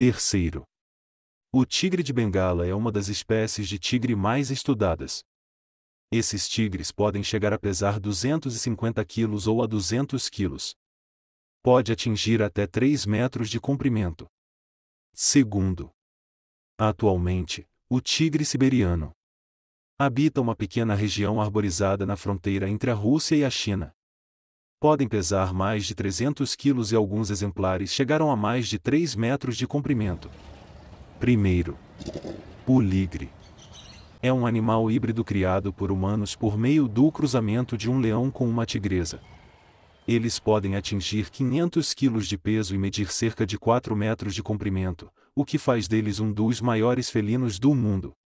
Terceiro. O tigre de Bengala é uma das espécies de tigre mais estudadas. Esses tigres podem chegar a pesar 250 quilos ou a 200 quilos. Pode atingir até 3 metros de comprimento. Segundo. Atualmente, o tigre siberiano habita uma pequena região arborizada na fronteira entre a Rússia e a China podem pesar mais de 300 quilos e alguns exemplares chegaram a mais de 3 metros de comprimento. Primeiro, ligre. É um animal híbrido criado por humanos por meio do cruzamento de um leão com uma tigresa. Eles podem atingir 500 quilos de peso e medir cerca de 4 metros de comprimento, o que faz deles um dos maiores felinos do mundo.